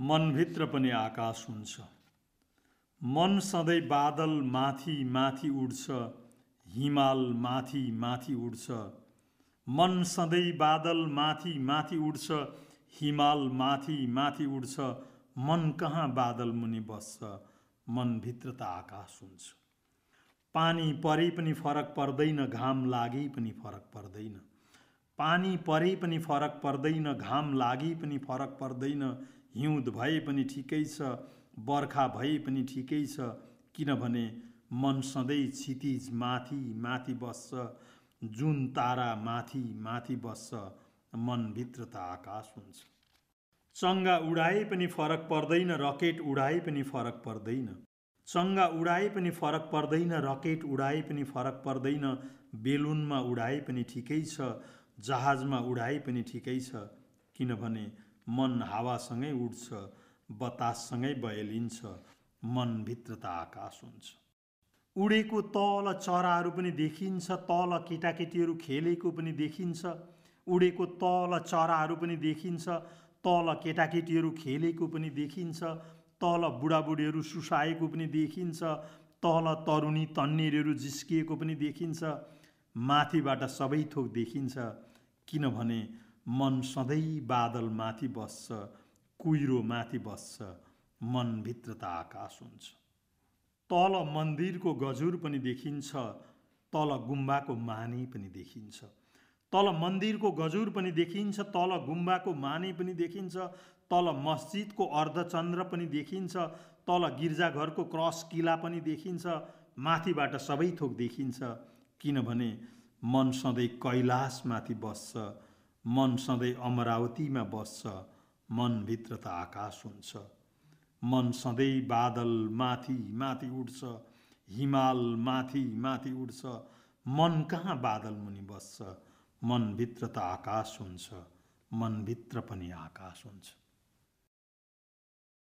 मनभित्र पनि आकाश हुन्छ मन सधैँ बादल माथि माथि उड्छ हिमाल माथि माथि उड्छ मन सधैँ बादल माथि माथि उड्छ हिमाल माथि माथि उड्छ मन कहाँ बादल मुनि बस्छ मनभित्र त आकाश हुन्छ पानी परे पनि फरक पर्दैन घाम लागे पनि फरक पर्दैन पानी परे पनि फरक पर्दैन घाम लागि पनि फरक पर्दैन हिउँद भए पनि ठिकै छ बर्खा भए पनि ठिकै छ किनभने मन सधैँ क्षितिज माथि माथि बस्छ जुन तारा माथि माथि बस्छ मनभित्र त आकाश हुन्छ चङ्गा उडाए पनि फरक पर्दैन रकेट उडाए पनि फरक पर्दैन चङ्गा उडाए पनि फरक पर्दैन रकेट उडाए पनि फरक पर्दैन बेलुनमा उडाए पनि ठिकै छ जहाजमा उडाए पनि ठिकै छ किनभने मन हावासँगै उड्छ बतासँगै बयलिन्छ मनभित्र त आकाश हुन्छ उडेको तल चराहरू पनि देखिन्छ तल केटाकेटीहरू खेलेको पनि देखिन्छ उडेको तल चराहरू पनि देखिन्छ तल केटाकेटीहरू खेलेको पनि देखिन्छ तल बुढाबुढीहरू सुसाएको पनि देखिन्छ तल तरुनी तन्नेरहरू जिस्किएको पनि देखिन्छ माथिबाट सबै थोक देखिन्छ किनभने मन सधैँ बादलमाथि बस्छ कुहिरो माथि बस्छ मनभित्र त आकाश हुन्छ तल मन्दिरको गजुर पनि देखिन्छ तल गुम्बाको माने पनि देखिन्छ तल मन्दिरको गजुर पनि देखिन्छ तल गुम्बाको माने पनि देखिन्छ तल मस्जिदको अर्धचन्द्र पनि देखिन्छ तल गिर्जाघरको क्रस किला पनि देखिन्छ माथिबाट सबै थोक देखिन्छ किनभने मन सधैँ कैलाशमाथि बस्छ मन सधैँ अमरावतीमा बस्छ मनभित्र त आकाश हुन्छ मन सधैँ बादल माथि माथि उठ्छ हिमाल माथि माथि उठ्छ मन कहाँ बादल मुनि बस्छ मनभित्र त आकाश हुन्छ मनभित्र पनि आकाश हुन्छ